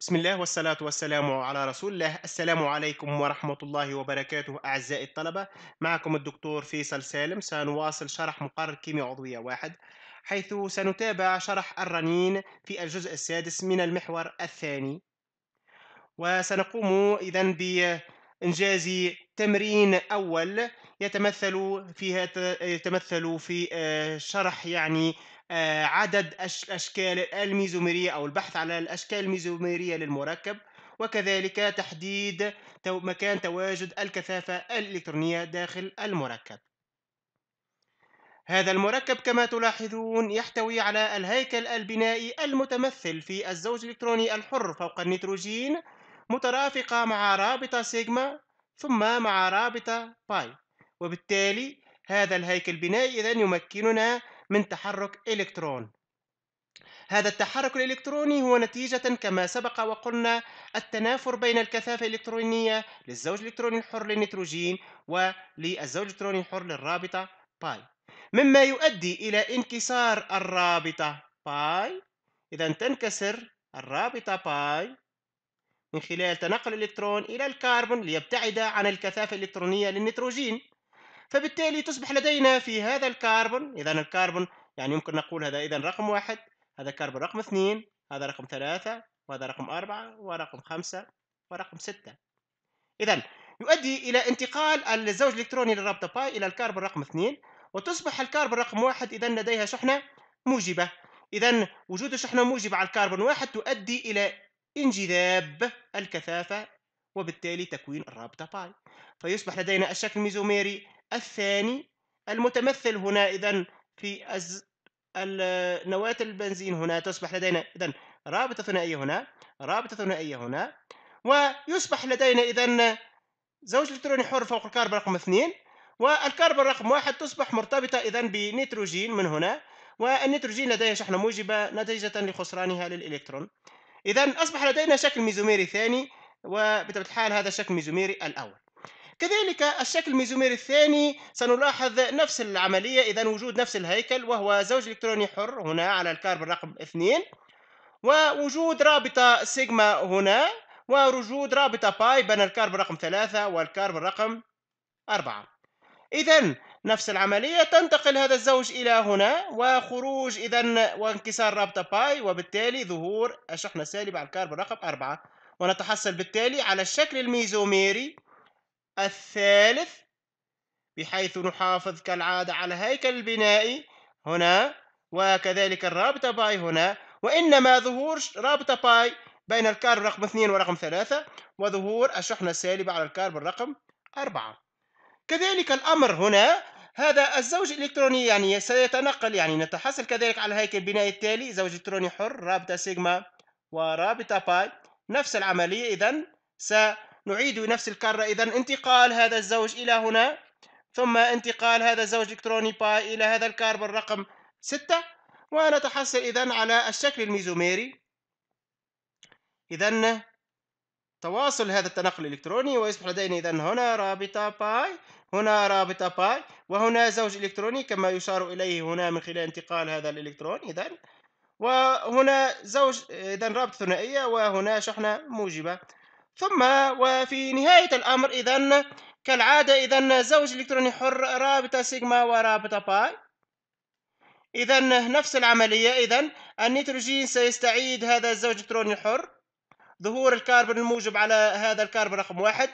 بسم الله والصلاة والسلام على رسول الله السلام عليكم ورحمة الله وبركاته أعزائي الطلبة معكم الدكتور فيصل سالم سنواصل شرح مقرر كيمياء عضوية واحد حيث سنتابع شرح الرنين في الجزء السادس من المحور الثاني وسنقوم إذا بإنجاز تمرين أول يتمثل في يتمثل في آه، شرح يعني آه، عدد أشكال الميزوميرية أو البحث على الأشكال الميزوميرية للمركب وكذلك تحديد مكان تواجد الكثافة الإلكترونية داخل المركب هذا المركب كما تلاحظون يحتوي على الهيكل البنائي المتمثل في الزوج الإلكتروني الحر فوق النيتروجين مترافقة مع رابطة سيجما ثم مع رابطة باي وبالتالي هذا الهيكل البنائي إذن يمكننا من تحرك إلكترون هذا التحرك الإلكتروني هو نتيجة كما سبق وقلنا التنافر بين الكثافة الإلكترونية للزوج الإلكتروني الحر للنيتروجين وللزوج الإلكتروني الحر للرابطة باي مما يؤدي إلى انكسار الرابطة باي إذا تنكسر الرابطة باي من خلال تنقل الإلكترون إلى الكربون ليبتعد عن الكثافة الإلكترونية للنيتروجين فبالتالي تصبح لدينا في هذا الكربون إذا الكربون يعني يمكن نقول هذا إذا رقم واحد هذا كربون رقم اثنين هذا رقم ثلاثة وهذا رقم أربعة ورقم خمسة ورقم ستة إذا يؤدي إلى انتقال الزوج الإلكتروني للرابطة باي إلى الكربون رقم اثنين وتصبح الكربون رقم واحد إذا لديها شحنة موجبة إذا وجود شحنة موجبة على الكربون واحد تؤدي إلى انجذاب الكثافة وبالتالي تكوين الرابطة باي فيصبح لدينا الشكل الميزوميري الثاني المتمثل هنا إذا في أز... نواة البنزين هنا تصبح لدينا إذا رابطة ثنائية هنا رابطة ثنائية هنا ويصبح لدينا إذا زوج إلكتروني حر فوق الكربون رقم اثنين والكربون رقم واحد تصبح مرتبطة إذا بنيتروجين من هنا والنيتروجين لديه شحنة موجبة نتيجة لخسرانها للإلكترون إذا أصبح لدينا شكل ميزوميري ثاني وبطبيعة الحال هذا الشكل ميزوميري الأول كذلك الشكل الميزوميري الثاني سنلاحظ نفس العملية إذا وجود نفس الهيكل وهو زوج إلكتروني حر هنا على الكربون رقم اثنين ووجود رابطة سيجما هنا ووجود رابطة باي بين الكربون رقم ثلاثة والكربون رقم أربعة إذا نفس العملية تنتقل هذا الزوج إلى هنا وخروج إذا وانكسار رابطة باي وبالتالي ظهور الشحنة السالبة على الكربون رقم أربعة ونتحصل بالتالي على الشكل الميزوميري الثالث بحيث نحافظ كالعادة على هيكل البناء هنا وكذلك الرابطة باي هنا وإنما ظهور رابطة باي بين الكارب رقم اثنين ورقم ثلاثة وظهور الشحنة السالبة على الكارب الرقم أربعة كذلك الأمر هنا هذا الزوج الإلكتروني يعني سيتنقل يعني نتحصل كذلك على هيكل البناء التالي زوج إلكتروني حر رابطة سيجما ورابطة باي نفس العملية إذا س نعيد نفس الكرة إذا انتقال هذا الزوج إلى هنا ثم انتقال هذا الزوج إلكتروني باي إلى هذا الكربون رقم ستة ونتحصل إذا على الشكل الميزوميري إذا تواصل هذا التنقل الإلكتروني ويصبح لدينا إذا هنا رابطة باي هنا رابطة باي وهنا زوج إلكتروني كما يشار إليه هنا من خلال انتقال هذا الإلكترون إذا وهنا زوج إذا رابطة ثنائية وهنا شحنة موجبة ثم وفي نهاية الأمر إذا كالعادة إذا زوج إلكتروني حر رابطة سيجما ورابطة باي إذا نفس العملية إذا النيتروجين سيستعيد هذا الزوج الإلكتروني الحر ظهور الكربون الموجب على هذا الكربون رقم واحد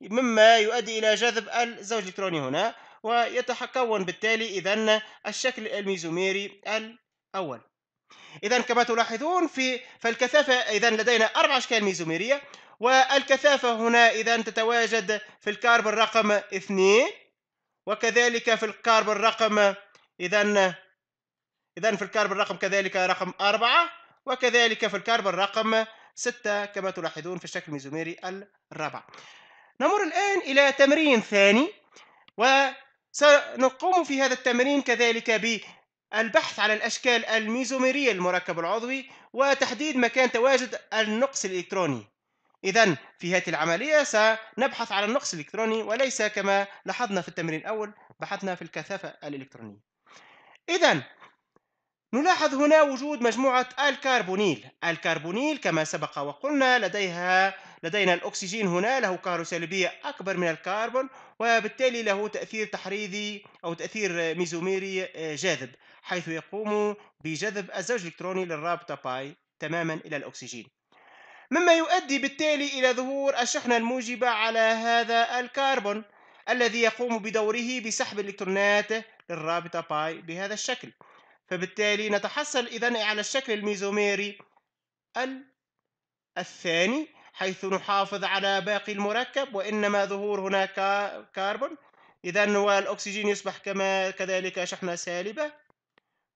مما يؤدي إلى جذب الزوج الإلكتروني هنا ويتكون بالتالي إذا الشكل الميزوميري الأول إذا كما تلاحظون في فالكثافة إذا لدينا أربع أشكال ميزوميرية والكثافة هنا إذا تتواجد في الكارب الرقم اثنين وكذلك في الكارب الرقم إذا إذا في الكارب الرقم كذلك رقم أربعة وكذلك في الكارب الرقم ستة كما تلاحظون في الشكل الميزوميري الرابع نمر الآن إلى تمرين ثاني وسنقوم في هذا التمرين كذلك بالبحث على الأشكال الميزوميرية للمركب العضوي وتحديد مكان تواجد النقص الإلكتروني إذا في هذه العملية سنبحث على النقص الإلكتروني وليس كما لاحظنا في التمرين الأول بحثنا في الكثافة الإلكترونية. إذا نلاحظ هنا وجود مجموعة الكربونيل، الكربونيل كما سبق وقلنا لديها لدينا الأكسجين هنا له كهروسلبية أكبر من الكربون وبالتالي له تأثير تحريضي أو تأثير ميزوميري جاذب حيث يقوم بجذب الزوج الإلكتروني للرابطة باي تماما إلى الأكسجين. مما يؤدي بالتالي إلى ظهور الشحنة الموجبة على هذا الكربون الذي يقوم بدوره بسحب الإلكترونات للرابطة باي بهذا الشكل فبالتالي نتحصل إذا على الشكل الميزوميري الثاني حيث نحافظ على باقي المركب وإنما ظهور هناك كربون إذا والأكسجين يصبح كما كذلك شحنة سالبة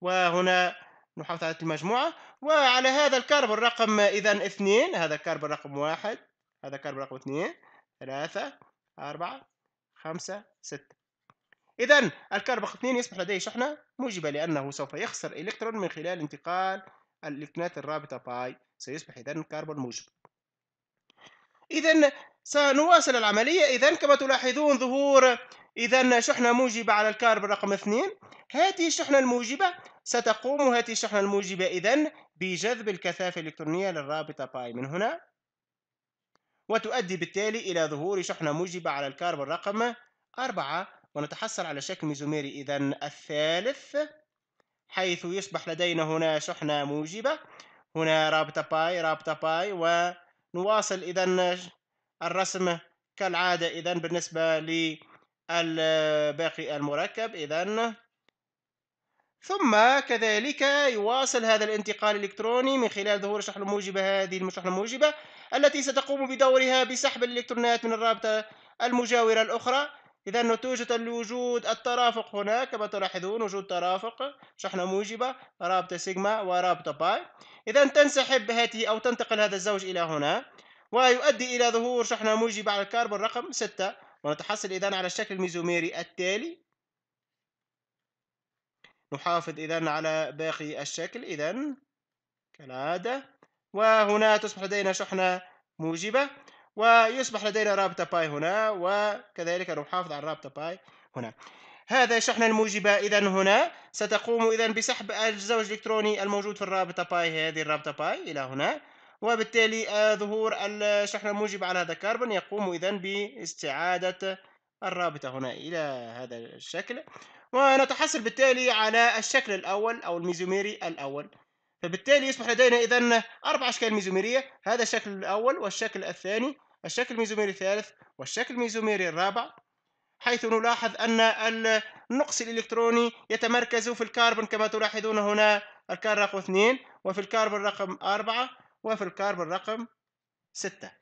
وهنا نحافظ على المجموعة وعلى هذا الكربون رقم إذا اثنين هذا الكربون رقم واحد هذا الكربون رقم اثنين ثلاثة أربعة خمسة ستة إذا الكربون رقم اثنين يصبح لديه شحنة موجبة لأنه سوف يخسر إلكترون من خلال انتقال الإلكترونات الرابطة باي سيصبح إذا الكربون موجب إذا سنواصل العملية إذا كما تلاحظون ظهور إذا شحنة موجبة على الكربون رقم اثنين هذه الشحنة الموجبة ستقوم هذه الشحنة الموجبة إذن بجذب الكثافة الإلكترونية للرابطة باي من هنا وتؤدي بالتالي إلى ظهور شحنة موجبة على الكربون رقم أربعة ونتحصل على شكل ميزوميري إذن الثالث حيث يصبح لدينا هنا شحنة موجبة هنا رابطة باي رابطة باي ونواصل إذا الرسم كالعادة إذا بالنسبة لباقي المركب إذا ثم كذلك يواصل هذا الانتقال الإلكتروني من خلال ظهور الشحنه الموجبه هذه المشحنة الموجبة التي ستقوم بدورها بسحب الإلكترونات من الرابطة المجاورة الأخرى إذا نتوجة لوجود الترافق هنا كما تلاحظون وجود ترافق شحنة موجبة رابطة سيجما ورابطة باي إذا تنسحب هذه أو تنتقل هذا الزوج إلى هنا ويؤدي إلى ظهور شحنة موجبة على الكربون رقم 6 ونتحصل إذا على الشكل الميزوميري التالي نحافظ إذا على باقي الشكل إذا كالعادة وهنا تصبح لدينا شحنة موجبة ويصبح لدينا رابطة باي هنا وكذلك نحافظ على الرابطة باي هنا هذا الشحنة الموجبة إذا هنا ستقوم إذا بسحب الزوج الإلكتروني الموجود في الرابطة باي هذه الرابطة باي إلى هنا وبالتالي ظهور الشحنة الموجبة على هذا الكربون يقوم إذا باستعادة الرابطة هنا إلى هذا الشكل ونتحصل بالتالي على الشكل الأول أو الميزوميري الأول فبالتالي يصبح لدينا إذا أربع أشكال ميزوميرية هذا الشكل الأول والشكل الثاني الشكل الميزوميري الثالث والشكل الميزوميري الرابع حيث نلاحظ أن النقص الإلكتروني يتمركز في الكربون كما تلاحظون هنا الكربون رقم 2 وفي الكربون رقم 4 وفي الكربون رقم 6